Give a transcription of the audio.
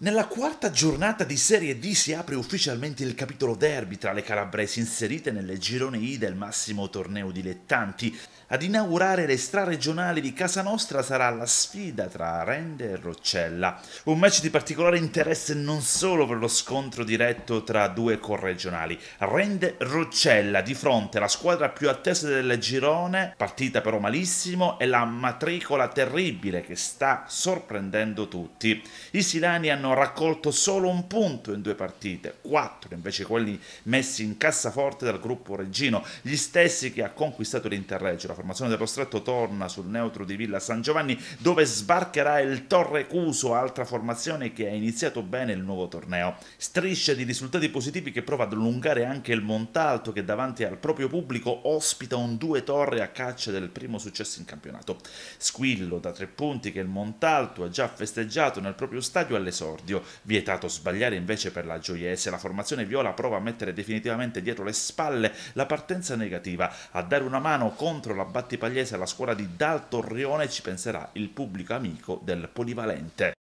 Nella quarta giornata di Serie D si apre ufficialmente il capitolo derby tra le calabresi inserite nelle girone I del massimo torneo dilettanti. Ad inaugurare le straregionali di casa nostra sarà la sfida tra Rende e Roccella. Un match di particolare interesse non solo per lo scontro diretto tra due corregionali. Rende-Roccella di fronte alla squadra più attesa del girone, partita però malissimo, e la matricola terribile che sta sorprendendo tutti. I Silani hanno hanno raccolto solo un punto in due partite, quattro invece quelli messi in cassaforte dal gruppo Reggino, gli stessi che ha conquistato l'Interreggio. La formazione dello stretto torna sul neutro di Villa San Giovanni dove sbarcherà il Torre Cuso, altra formazione che ha iniziato bene il nuovo torneo. Striscia di risultati positivi che prova ad allungare anche il Montalto che davanti al proprio pubblico ospita un due torre a caccia del primo successo in campionato. Squillo da tre punti che il Montalto ha già festeggiato nel proprio stadio all'esordio esordio. Vietato sbagliare invece per la gioiese, la formazione viola prova a mettere definitivamente dietro le spalle la partenza negativa. A dare una mano contro la Battipagliese alla squadra di Dal Torrione ci penserà il pubblico amico del polivalente.